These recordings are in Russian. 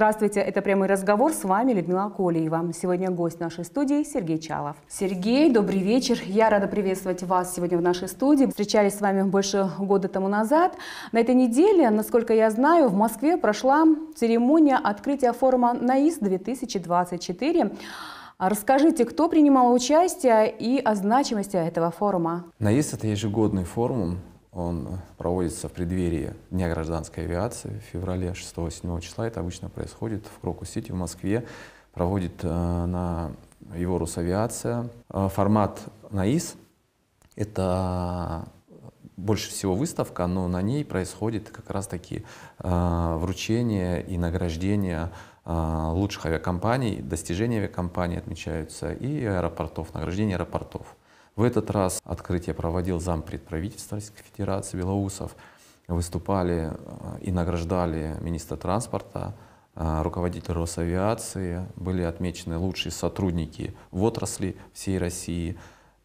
Здравствуйте, это «Прямой разговор». С вами Людмила Колеева. Сегодня гость нашей студии Сергей Чалов. Сергей, добрый вечер. Я рада приветствовать вас сегодня в нашей студии. Встречались с вами больше года тому назад. На этой неделе, насколько я знаю, в Москве прошла церемония открытия форума «НАИС-2024». Расскажите, кто принимал участие и о значимости этого форума? НАИС – это ежегодный форум он проводится в преддверии Дня гражданской авиации в феврале 6-7 числа. Это обычно происходит в Крокус-Сити в Москве. Проводит э, на его Росавиация. Э, формат НАИС — это больше всего выставка, но на ней происходит как раз-таки э, вручение и награждение лучших авиакомпаний, достижения авиакомпаний отмечаются и аэропортов, награждение аэропортов. В этот раз открытие проводил зампред правительства Российской Федерации Белоусов. Выступали э, и награждали министра транспорта, э, руководитель Росавиации, были отмечены лучшие сотрудники в отрасли всей России,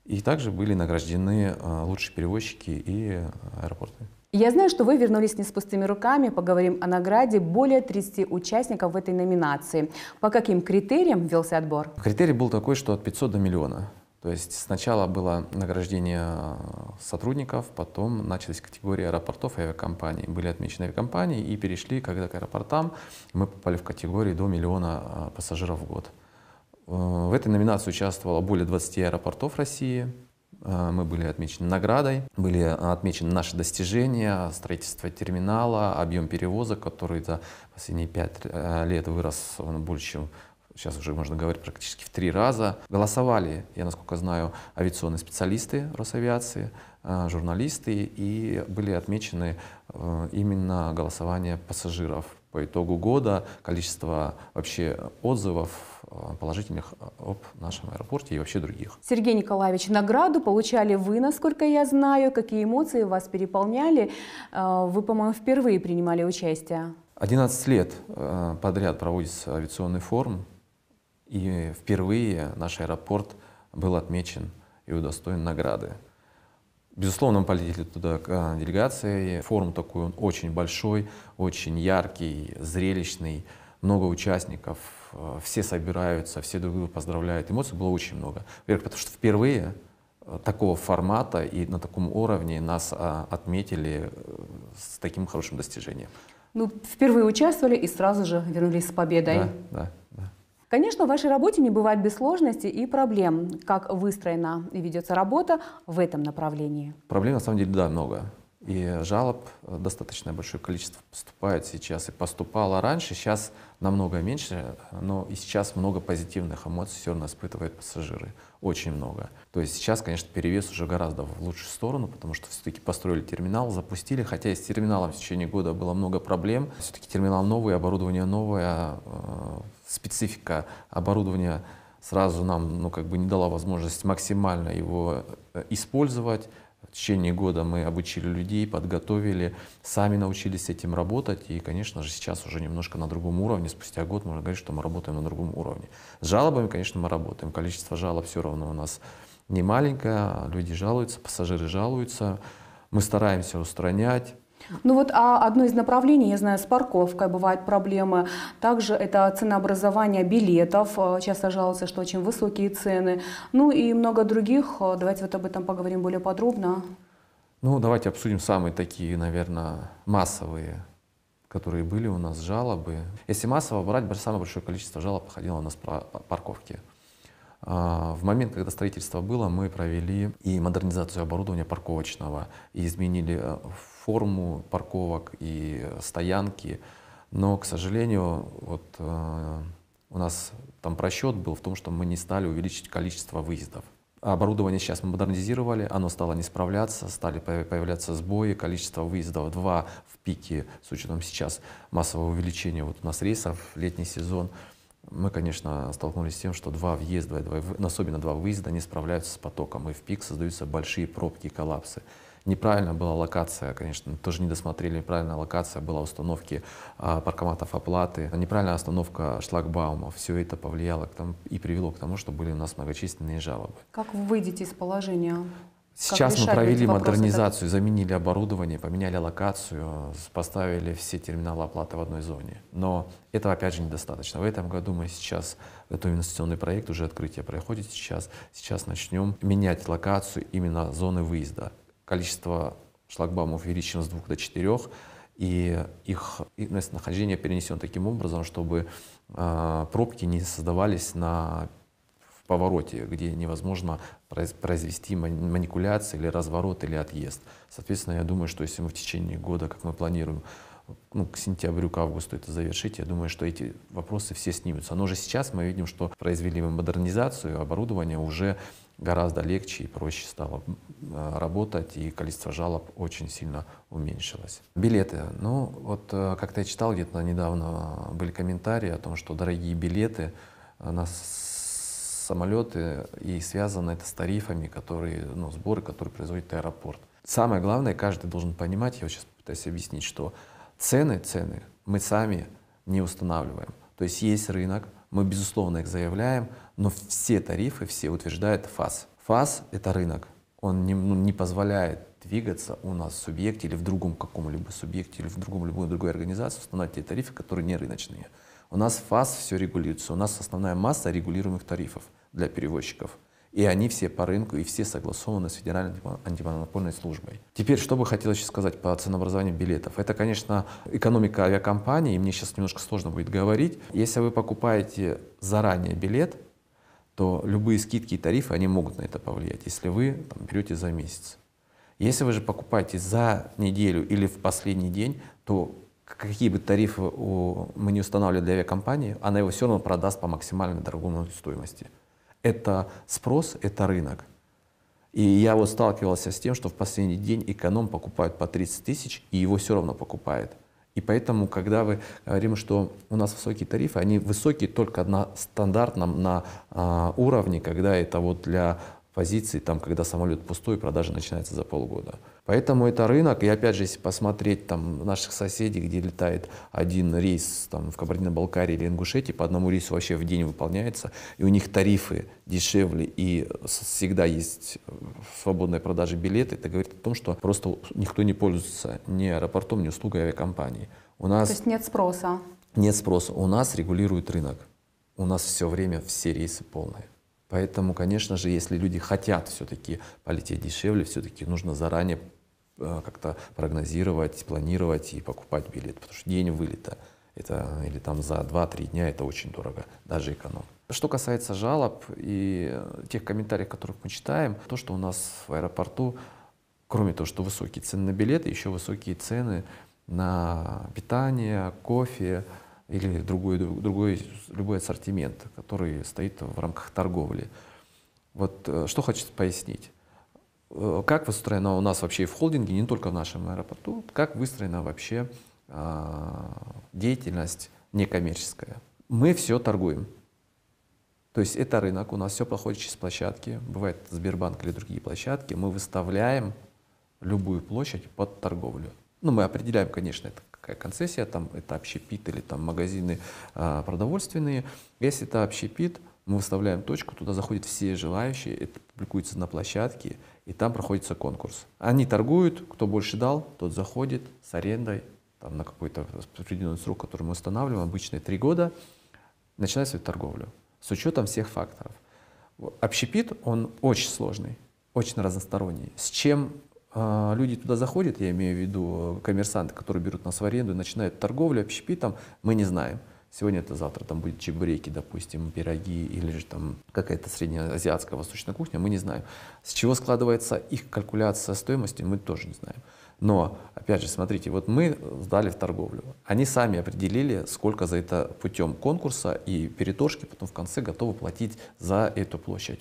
и также были награждены э, лучшие перевозчики и аэропорты. Я знаю, что вы вернулись не с пустыми руками. Поговорим о награде более 30 участников в этой номинации. По каким критериям велся отбор? Критерий был такой, что от 500 до миллиона. То есть сначала было награждение э, сотрудников, потом началась категория аэропортов и авиакомпаний. Были отмечены авиакомпании и перешли когда к аэропортам. Мы попали в категорию до миллиона э, пассажиров в год. Э, в этой номинации участвовало более 20 аэропортов России. Мы были отмечены наградой, были отмечены наши достижения, строительство терминала, объем перевозок, который за последние пять лет вырос больше сейчас уже можно говорить практически в три раза. Голосовали, я насколько знаю, авиационные специалисты Росавиации, э, журналисты, и были отмечены э, именно голосование пассажиров. По итогу года количество вообще отзывов э, положительных об нашем аэропорте и вообще других. Сергей Николаевич, награду получали вы, насколько я знаю. Какие эмоции вас переполняли? Вы, по-моему, впервые принимали участие. 11 лет подряд проводится авиационный форум и впервые наш аэропорт был отмечен и удостоен награды. Безусловно, мы полетели туда а, делегации, Форум такой, он очень большой, очень яркий, зрелищный, много участников, э, все собираются, все друг друга поздравляют. Эмоций было очень много. Во-первых, потому что впервые э, такого формата и на таком уровне нас а, отметили э, с таким хорошим достижением. Ну, впервые участвовали и сразу же вернулись с победой. Да, да, да. Конечно, в вашей работе не бывает без сложностей и проблем. Как выстроена и ведется работа в этом направлении? Проблем, на самом деле, да, много. И жалоб э, достаточно большое количество поступает сейчас и поступало раньше, сейчас намного меньше, но и сейчас много позитивных эмоций все равно испытывают пассажиры, очень много. То есть сейчас, конечно, перевес уже гораздо в лучшую сторону, потому что все-таки построили терминал, запустили, хотя и с терминалом в течение года было много проблем, все-таки терминал новый, оборудование новое, а, э, специфика оборудования сразу нам ну, как бы не дала возможность максимально его э, использовать. В течение года мы обучили людей, подготовили, сами научились этим работать. И, конечно же, сейчас уже немножко на другом уровне. Спустя год можно говорить, что мы работаем на другом уровне. С жалобами, конечно, мы работаем. Количество жалоб все равно у нас не маленькое. Люди жалуются, пассажиры жалуются. Мы стараемся устранять. Ну вот а одно из направлений, я знаю, с парковкой бывают проблемы. Также это ценообразование билетов. Э, часто жалуются, что очень высокие цены. Ну и много других. Э, давайте вот об этом поговорим более подробно. Ну, давайте обсудим самые такие, наверное, массовые, которые были у нас жалобы. Если массово брать, самое большое количество жалоб походило у нас парковки. А, в момент, когда строительство было, мы провели и модернизацию оборудования парковочного, и изменили э, форму парковок и стоянки. Но, к сожалению, вот э, у нас там просчет был в том, что мы не стали увеличить количество выездов. Оборудование сейчас мы модернизировали, оно стало не справляться, стали появляться сбои, количество выездов 2 в пике, с учетом сейчас массового увеличения вот у нас рейсов, летний сезон – мы, конечно, столкнулись с тем, что два въезда, ну, особенно два выезда, не справляются с потоком, и в пик создаются большие пробки и коллапсы. Неправильно была локация, конечно, тоже не досмотрели, неправильная локация была установки а, паркоматов оплаты, неправильная остановка шлагбаумов. Все это повлияло к тому, и привело к тому, что были у нас многочисленные жалобы. Как вы выйдете из положения? Сейчас мы провели модернизацию, заменили оборудование, поменяли локацию, поставили все терминалы оплаты в одной зоне. Но этого, опять же, недостаточно. В этом году мы сейчас, это инвестиционный проект, уже открытие проходит сейчас, сейчас начнем менять локацию именно зоны выезда. Количество шлагбаумов увеличено с двух до четырех, и их, местонахождение перенесено таким образом, чтобы э, пробки не создавались на повороте, где невозможно произвести манипуляции или разворот, или отъезд. Соответственно, я думаю, что если мы в течение года, как мы планируем, ну, к сентябрю, к августу это завершить, я думаю, что эти вопросы все снимутся. Но уже сейчас мы видим, что произвели мы модернизацию, оборудование уже гораздо легче и проще стало э, работать, и количество жалоб очень сильно уменьшилось. Билеты. Ну, вот э, как-то я читал где-то недавно были комментарии о том, что дорогие билеты э, нас самолеты, и связано это с тарифами, которые, ну, сборы, которые производит аэропорт. Самое главное, каждый должен понимать, я вот сейчас пытаюсь объяснить, что цены, цены мы сами не устанавливаем. То есть есть рынок, мы, безусловно, их заявляем, но все тарифы, все утверждает ФАС. ФАС — это рынок. Он не, ну, не позволяет двигаться у нас в субъекте или в другом каком-либо субъекте или в другом любой другой организации устанавливать те тарифы, которые не рыночные. У нас фаз все регулируется. У нас основная масса регулируемых тарифов для перевозчиков. И они все по рынку, и все согласованы с Федеральной антимонопольной службой. Теперь, что бы хотелось еще сказать по ценообразованию билетов. Это, конечно, экономика авиакомпании, мне сейчас немножко сложно будет говорить. Если вы покупаете заранее билет, то любые скидки и тарифы, они могут на это повлиять, если вы там, берете за месяц. Если вы же покупаете за неделю или в последний день, то какие бы тарифы у, мы не устанавливали для авиакомпании, она его все равно продаст по максимально дорогому стоимости. Это спрос, это рынок. И я вот сталкивался с тем, что в последний день эконом покупают по 30 тысяч, и его все равно покупает. И поэтому, когда мы говорим, что у нас высокие тарифы, они высокие только на стандартном на а, уровне, когда это вот для позиции там, когда самолет пустой, продажа начинается за полгода. Поэтому это рынок, и опять же, если посмотреть там наших соседей, где летает один рейс там, в Кабардино-Балкарии или Ингушетии, по одному рейсу вообще в день выполняется, и у них тарифы дешевле, и всегда есть э, свободная продажа билеты, это говорит о том, что просто никто не пользуется ни аэропортом, ни услугой авиакомпании. У нас... То есть нет спроса? Нет спроса. У нас регулирует рынок. У нас все время все рейсы полные. Поэтому, конечно же, если люди хотят все-таки полететь дешевле, все-таки нужно заранее э, как-то прогнозировать, планировать и покупать билет, потому что день вылета это, или там за 2-3 дня это очень дорого, даже эконом. Что касается жалоб и э, тех комментариев, которых мы читаем, то, что у нас в аэропорту, кроме того, что высокие цены на билеты, еще высокие цены на питание, кофе, или другой, другой, любой ассортимент, который стоит в рамках торговли. Вот э, что хочется пояснить. Э, как выстроена у нас вообще и в холдинге, не только в нашем аэропорту, как выстроена вообще а, деятельность некоммерческая? Мы все торгуем. То есть это рынок, у нас все проходит через площадки, бывает Сбербанк или другие площадки, мы выставляем любую площадь под торговлю. Ну, мы определяем, конечно, это какая концессия, там это общепит или там магазины а, продовольственные. Если это общепит, мы выставляем точку, туда заходят все желающие, это публикуется на площадке, и там проходится конкурс. Они торгуют, кто больше дал, тот заходит с арендой там, на какой-то определенный срок, который мы устанавливаем, обычно три года, начинает свою торговлю с учетом всех факторов. Общепит, он очень сложный, очень разносторонний. С чем а, люди туда заходят, я имею в виду э, коммерсанты, которые берут нас в аренду, и начинают торговлю общепитом, мы не знаем. Сегодня это завтра, там будет чебуреки, допустим, пироги или же там какая-то среднеазиатская восточная кухня, мы не знаем. С чего складывается их калькуляция стоимости, мы тоже не знаем. Но, опять же, смотрите, вот мы сдали в торговлю. Они сами определили, сколько за это путем конкурса и переторжки потом в конце готовы платить за эту площадь.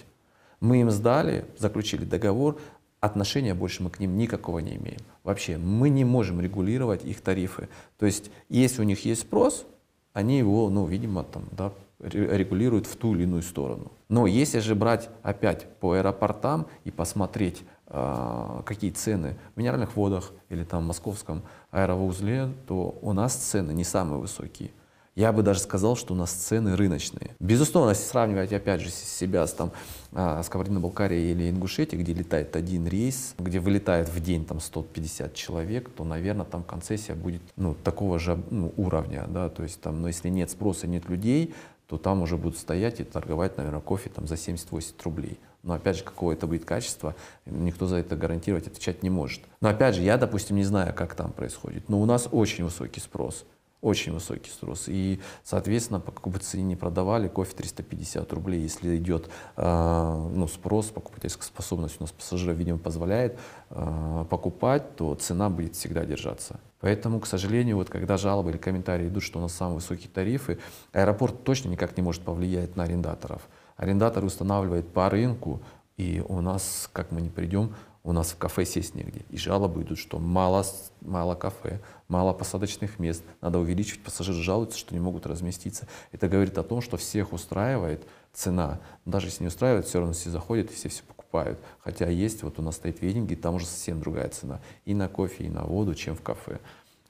Мы им сдали, заключили договор, отношения больше мы к ним никакого не имеем. Вообще, мы не можем регулировать их тарифы. То есть, если у них есть спрос, они его, ну, видимо, там, да, регулируют в ту или иную сторону. Но если же брать опять по аэропортам и посмотреть, э, какие цены в минеральных водах или там в московском аэроузле, то у нас цены не самые высокие. Я бы даже сказал, что у нас цены рыночные. Безусловно, если сравнивать опять же себя с, там, а, с Кабардино-Балкарией или Ингушетией, где летает один рейс, где вылетает в день там 150 человек, то, наверное, там концессия будет ну, такого же ну, уровня. Да? То есть, там, Но если нет спроса, нет людей, то там уже будут стоять и торговать, наверное, кофе там, за 70-80 рублей. Но опять же, какое это будет качество, никто за это гарантировать, отвечать не может. Но опять же, я, допустим, не знаю, как там происходит, но у нас очень высокий спрос очень высокий спрос. И, соответственно, по какой бы цене не продавали, кофе 350 рублей, если идет э, ну, спрос, покупательская способность у нас пассажира, видимо, позволяет э, покупать, то цена будет всегда держаться. Поэтому, к сожалению, вот когда жалобы или комментарии идут, что у нас самые высокие тарифы, аэропорт точно никак не может повлиять на арендаторов. Арендаторы устанавливает по рынку, и у нас, как мы не придем, у нас в кафе сесть негде. И жалобы идут, что мало, мало кафе, мало посадочных мест, надо увеличивать, пассажиры жалуются, что не могут разместиться. Это говорит о том, что всех устраивает цена. Даже если не устраивает, все равно все заходят и все все покупают. Хотя есть, вот у нас стоит вейдинг, там уже совсем другая цена. И на кофе, и на воду, чем в кафе.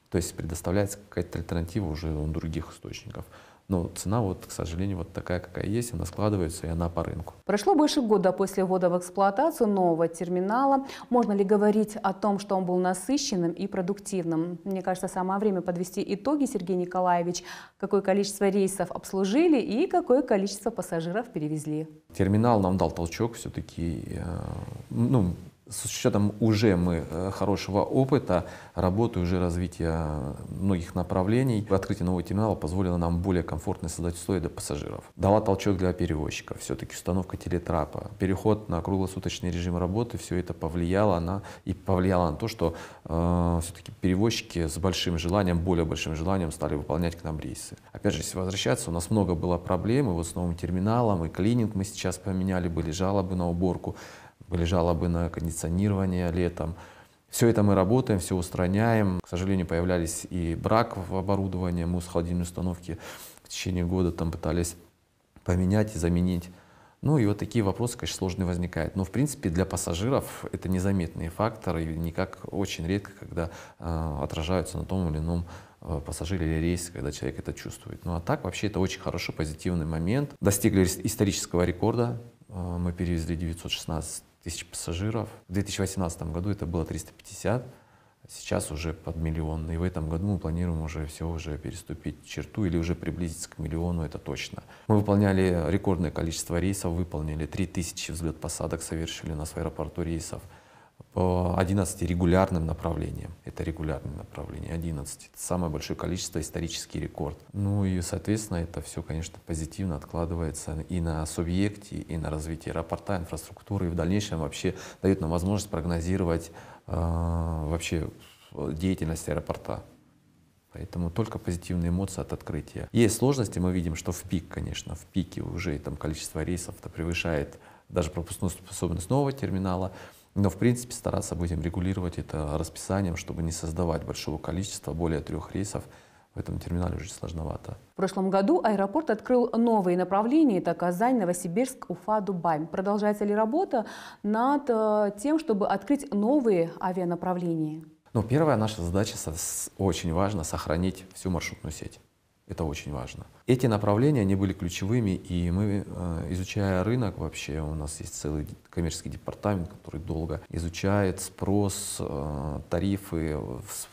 То есть предоставляется какая-то альтернатива уже у других источников. Но цена, вот, к сожалению, вот такая, какая есть, она складывается, и она по рынку. Прошло больше года после ввода в эксплуатацию нового терминала. Можно ли говорить о том, что он был насыщенным и продуктивным? Мне кажется, самое время подвести итоги, Сергей Николаевич. Какое количество рейсов обслужили и какое количество пассажиров перевезли? Терминал нам дал толчок все-таки. Э, ну, с учетом уже мы э, хорошего опыта, работы, уже развития многих направлений, открытие нового терминала позволило нам более комфортно создать условия для пассажиров. Дала толчок для перевозчиков, все-таки установка телетрапа, переход на круглосуточный режим работы, все это повлияло на, и повлияло на то, что э, все-таки перевозчики с большим желанием, более большим желанием стали выполнять к нам рейсы. Опять же, если возвращаться, у нас много было проблем, и вот с новым терминалом, и клининг мы сейчас поменяли, были жалобы на уборку были жалобы на кондиционирование летом. Все это мы работаем, все устраняем. К сожалению, появлялись и брак в оборудовании, мусс холодильной установки в течение года там пытались поменять и заменить. Ну и вот такие вопросы, конечно, сложные возникают. Но, в принципе, для пассажиров это незаметные факторы, и никак очень редко, когда э, отражаются на том или ином а, пассажире или рейс, когда человек это чувствует. Ну а так вообще это очень хороший, позитивный момент. Достигли исторического рекорда. А, мы перевезли 916 тысяч пассажиров. В 2018 году это было 350, сейчас уже под миллион. И в этом году мы планируем уже все уже переступить черту или уже приблизиться к миллиону, это точно. Мы выполняли рекордное количество рейсов, выполнили 3000 взлет-посадок совершили на нас аэропорту рейсов по 11 регулярным направлениям. Это регулярные направления, 11. Это самое большое количество, исторический рекорд. Ну и, соответственно, это все, конечно, позитивно откладывается и на субъекте, и на развитие аэропорта, инфраструктуры, и в дальнейшем вообще дает нам возможность прогнозировать э, вообще э, деятельность аэропорта. Поэтому только позитивные эмоции от открытия. Есть сложности, мы видим, что в пик, конечно, в пике уже там количество рейсов -то превышает даже пропускную способность нового терминала. Но, в принципе, стараться будем регулировать это расписанием, чтобы не создавать большого количества, более трех рейсов в этом терминале уже сложновато. В прошлом году аэропорт открыл новые направления. Это Казань, Новосибирск, Уфа, Дубай. Продолжается ли работа над э, тем, чтобы открыть новые авианаправления? Ну, первая наша задача очень важно сохранить всю маршрутную сеть. Это очень важно. Эти направления, они были ключевыми, и мы, э, изучая рынок вообще, у нас есть целый коммерческий департамент, который долго изучает спрос, э, тарифы,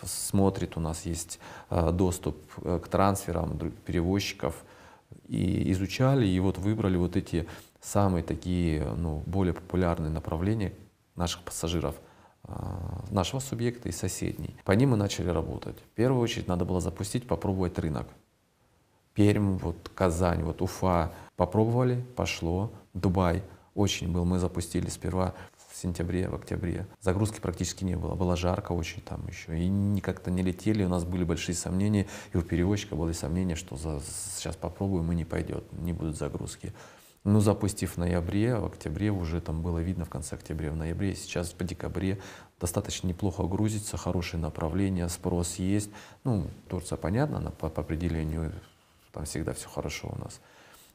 смотрит, у нас есть э, доступ к трансферам перевозчиков, и изучали, и вот выбрали вот эти самые такие, ну, более популярные направления наших пассажиров – нашего субъекта и соседней. По ним мы начали работать. В первую очередь надо было запустить, попробовать рынок. Пермь, вот Казань, вот Уфа. Попробовали, пошло. Дубай очень был. Мы запустили сперва в сентябре, в октябре. Загрузки практически не было. Было жарко очень там еще. И как-то не летели. У нас были большие сомнения. И у перевозчика были сомнения, что за, сейчас попробуем и не пойдет. Не будут загрузки. Ну, запустив в ноябре, в октябре, уже там было видно в конце октября, в ноябре, сейчас по декабре достаточно неплохо грузится, хорошее направление, спрос есть. Ну, Турция, понятно, она по, по определению там всегда все хорошо у нас.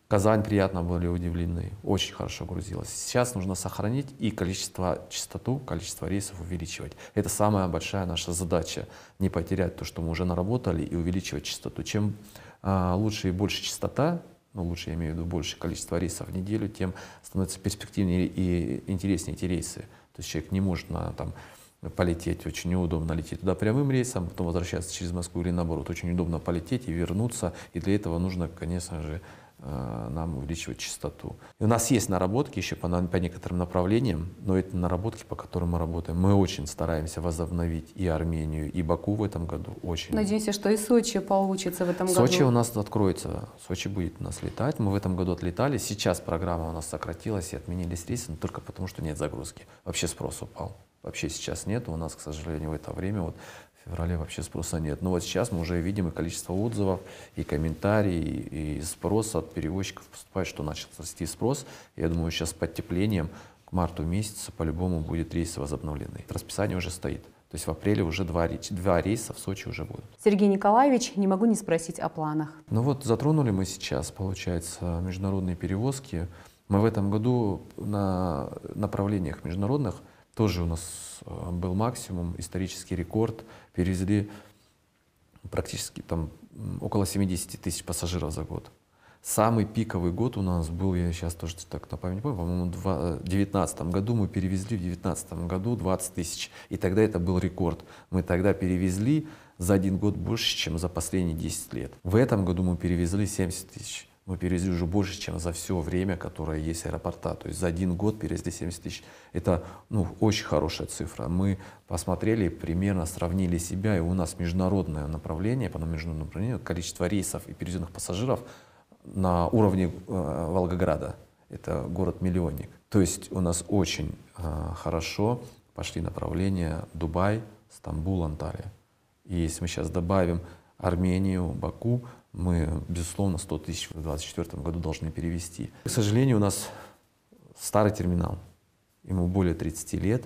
Казань приятно были удивлены, очень хорошо грузилась. Сейчас нужно сохранить и количество, частоту, количество рейсов увеличивать. Это самая большая наша задача, не потерять то, что мы уже наработали, и увеличивать частоту. Чем а, лучше и больше частота, ну, лучше я имею в виду больше количество рейсов в неделю, тем становятся перспективнее и интереснее эти рейсы. То есть человек не может на там, полететь. Очень неудобно лететь туда прямым рейсом, потом возвращаться через Москву или наоборот. Очень удобно полететь и вернуться. И для этого нужно, конечно же, э, нам увеличивать частоту. И у нас есть наработки еще по, по некоторым направлениям, но это наработки, по которым мы работаем. Мы очень стараемся возобновить и Армению, и Баку в этом году. Очень. Надеемся, что и Сочи получится в этом Сочи году. Сочи у нас откроется. Сочи будет у нас летать. Мы в этом году отлетали. Сейчас программа у нас сократилась и отменились рейсы, но только потому, что нет загрузки. Вообще спрос упал вообще сейчас нет. У нас, к сожалению, в это время вот в феврале вообще спроса нет. Но вот сейчас мы уже видим и количество отзывов, и комментарий, и спрос от перевозчиков поступает, что начал расти спрос. Я думаю, сейчас с подтеплением к марту месяца по-любому будет рейсы возобновлены. Расписание уже стоит. То есть в апреле уже два, два рейса в Сочи уже будут. Сергей Николаевич, не могу не спросить о планах. Ну вот затронули мы сейчас, получается, международные перевозки. Мы в этом году на направлениях международных – тоже у нас э, был максимум, исторический рекорд. Перевезли практически там около 70 тысяч пассажиров за год. Самый пиковый год у нас был, я сейчас тоже так на память помню, по-моему, э, в 2019 году мы перевезли в 2019 году 20 тысяч. И тогда это был рекорд. Мы тогда перевезли за один год больше, чем за последние 10 лет. В этом году мы перевезли 70 тысяч мы перевезли уже больше, чем за все время, которое есть аэропорта. То есть за один год перевезли 70 тысяч. Это ну, очень хорошая цифра. Мы посмотрели, примерно сравнили себя, и у нас международное направление, по международному направлению, количество рейсов и перевезенных пассажиров на уровне э, Волгограда. Это город-миллионник. То есть у нас очень э, хорошо пошли направления Дубай, Стамбул, Анталия. И если мы сейчас добавим Армению, Баку, мы, безусловно, 100 тысяч в 2024 году должны перевести. К сожалению, у нас старый терминал, ему более 30 лет,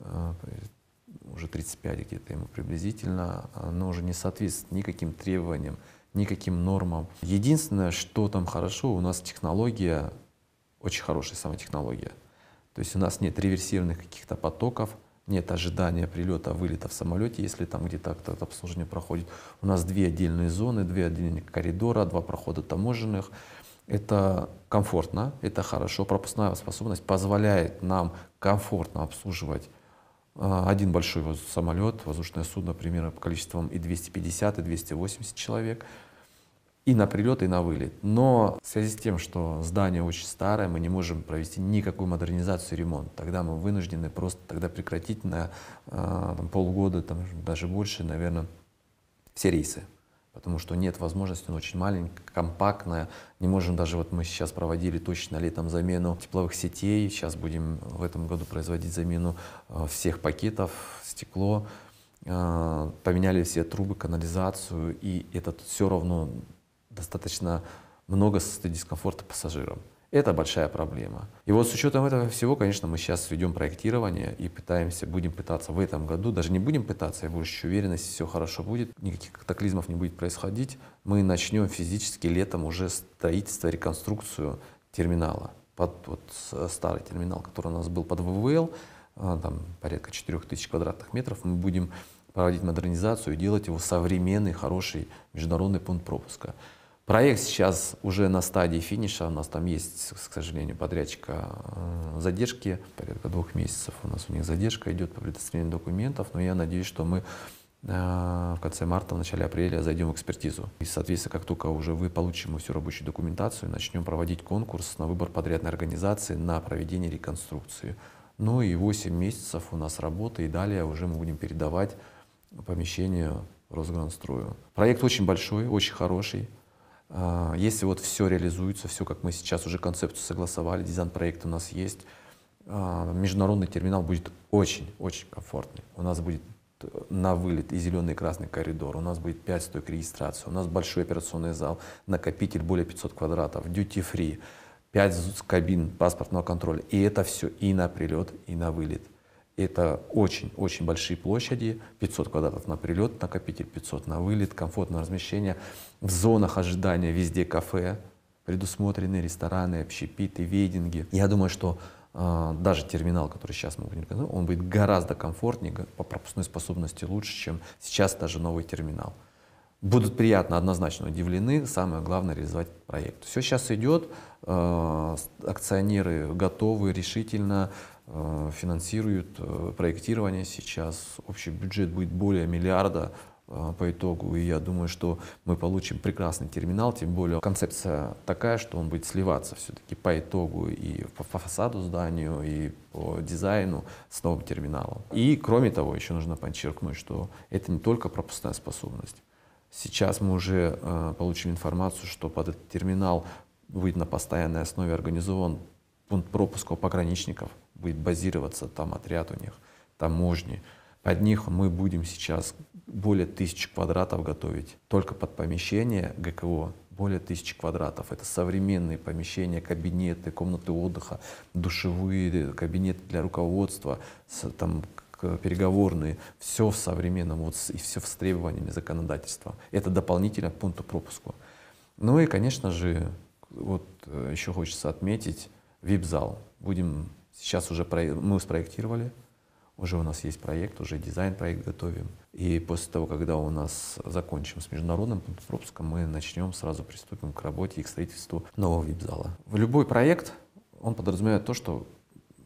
э, уже 35 где-то ему приблизительно, но уже не соответствует никаким требованиям, никаким нормам. Единственное, что там хорошо, у нас технология, очень хорошая сама технология. То есть у нас нет реверсивных каких-то потоков, нет ожидания прилета, вылета в самолете, если там где-то это обслуживание проходит. У нас две отдельные зоны, две отдельные коридора, два прохода таможенных. Это комфортно, это хорошо. Пропускная способность позволяет нам комфортно обслуживать э, один большой самолет, воздушное судно примерно по количеством и 250, и 280 человек – и на прилет, и на вылет. Но в связи с тем, что здание очень старое, мы не можем провести никакую модернизацию ремонт. Тогда мы вынуждены просто тогда прекратить на э, там, полгода, там, даже больше, наверное, все рейсы. Потому что нет возможности, он очень маленький, компактная. Не можем даже, вот мы сейчас проводили точно летом замену тепловых сетей. Сейчас будем в этом году производить замену э, всех пакетов, стекло. Э, поменяли все трубы, канализацию, и это все равно достаточно много состоит дискомфорта пассажирам. Это большая проблема. И вот с учетом этого всего, конечно, мы сейчас ведем проектирование и пытаемся, будем пытаться в этом году, даже не будем пытаться, я больше уверенность, все хорошо будет, никаких катаклизмов не будет происходить. Мы начнем физически летом уже строительство, реконструкцию терминала. Под вот, старый терминал, который у нас был под ВВЛ, а, там порядка 4000 квадратных метров, мы будем проводить модернизацию и делать его современный, хороший международный пункт пропуска. Проект сейчас уже на стадии финиша. У нас там есть, к сожалению, подрядчика э, задержки. Порядка двух месяцев у нас у них задержка идет по предоставлению документов. Но я надеюсь, что мы э, в конце марта, в начале апреля зайдем в экспертизу. И, соответственно, как только уже вы получим всю рабочую документацию, начнем проводить конкурс на выбор подрядной организации на проведение реконструкции. Ну и 8 месяцев у нас работы, и далее уже мы будем передавать помещение Росгранстрою. Проект очень большой, очень хороший. А, если вот все реализуется, все как мы сейчас уже концепцию согласовали, дизайн проекта у нас есть, а, международный терминал будет очень-очень комфортный. У нас будет э, на вылет и зеленый и красный коридор, у нас будет 5 стойк регистрации, у нас большой операционный зал, накопитель более 500 квадратов, duty free, 5 кабин паспортного контроля. И это все и на прилет, и на вылет. Это очень-очень большие площади, 500 квадратов на прилет, накопитель 500 на вылет, комфортное размещение. В зонах ожидания везде кафе, предусмотрены рестораны, общепиты, вейдинги. Я думаю, что э, даже терминал, который сейчас мы будем говорить, он будет гораздо комфортнее, по пропускной способности лучше, чем сейчас даже новый терминал. Будут приятно, однозначно удивлены. Самое главное — реализовать проект. Все сейчас идет, а, акционеры готовы решительно Э, финансируют э, проектирование сейчас. Общий бюджет будет более миллиарда э, по итогу. И я думаю, что мы получим прекрасный терминал, тем более концепция такая, что он будет сливаться все-таки по итогу и по фасаду зданию, и по дизайну с новым терминалом. И кроме того, еще нужно подчеркнуть, что это не только пропускная способность. Сейчас мы уже получили информацию, что под этот терминал будет на постоянной основе организован пункт пропуска пограничников – будет базироваться там отряд у них, таможни. Под них мы будем сейчас более тысячи квадратов готовить. Только под помещение ГКО более тысячи квадратов. Это современные помещения, кабинеты, комнаты отдыха, душевые, кабинеты для руководства, там переговорные, все в современном, вот, и все с требованиями законодательства. Это дополнительно к пункту пропуску. Ну и, конечно же, вот э, еще хочется отметить вип-зал. Будем Сейчас уже проект, мы спроектировали, уже у нас есть проект, уже дизайн-проект готовим. И после того, когда у нас закончим с международным пропуском, мы начнем, сразу приступим к работе и к строительству нового вип-зала. Любой проект, он подразумевает то, что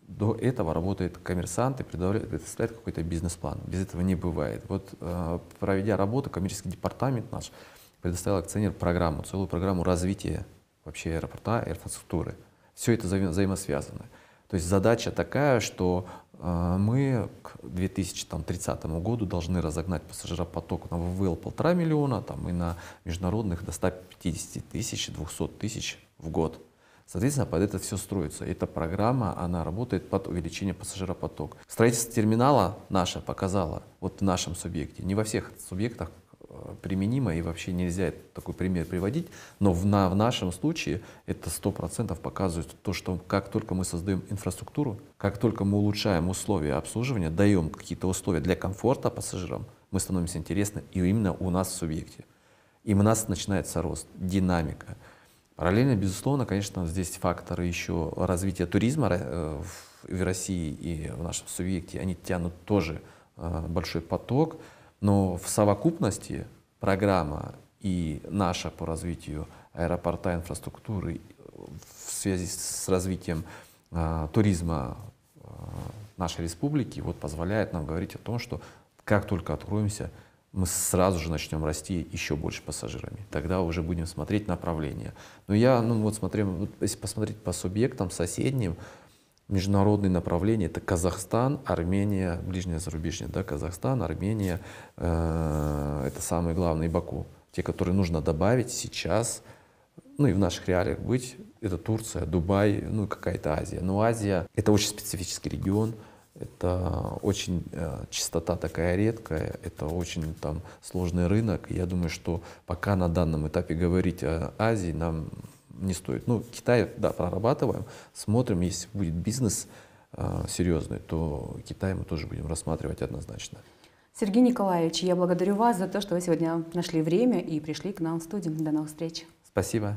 до этого работает коммерсант и предоставляет какой-то бизнес-план. Без этого не бывает. Вот э, проведя работу, коммерческий департамент наш предоставил акционер программу, целую программу развития вообще аэропорта, инфраструктуры. Все это взаимосвязано. То есть задача такая, что э, мы к 2030 году должны разогнать пассажиропоток на ВВЛ полтора миллиона там, и на международных до 150 тысяч, 200 тысяч в год. Соответственно, под это все строится. Эта программа, она работает под увеличение пассажиропотока. Строительство терминала наше показало, вот в нашем субъекте, не во всех субъектах применимо, и вообще нельзя такой пример приводить, но в, на, в нашем случае это сто процентов показывает то, что как только мы создаем инфраструктуру, как только мы улучшаем условия обслуживания, даем какие-то условия для комфорта пассажирам, мы становимся интересны, и именно у нас в субъекте. И у нас начинается рост, динамика. Параллельно, безусловно, конечно, здесь факторы еще развития туризма э, в России и в нашем субъекте, они тянут тоже э, большой поток, но в совокупности программа и наша по развитию аэропорта инфраструктуры в связи с развитием э, туризма э, нашей республики вот позволяет нам говорить о том, что как только откроемся, мы сразу же начнем расти еще больше пассажирами. Тогда уже будем смотреть направление. Но я, ну вот смотрим, вот, ну, если посмотреть по субъектам соседним, международные направления. Это Казахстан, Армения, ближнее зарубежье, да, Казахстан, Армения, э, это самые главные Баку. Те, которые нужно добавить сейчас, ну и в наших реалиях быть, это Турция, Дубай, ну и какая-то Азия. Но Азия — это очень специфический регион, это очень э, чистота такая редкая, это очень там сложный рынок. я думаю, что пока на данном этапе говорить о Азии нам не стоит. Ну, Китай, да, прорабатываем, смотрим, если будет бизнес э, серьезный, то Китай мы тоже будем рассматривать однозначно. Сергей Николаевич, я благодарю вас за то, что вы сегодня нашли время и пришли к нам в студию. До новых встреч. Спасибо.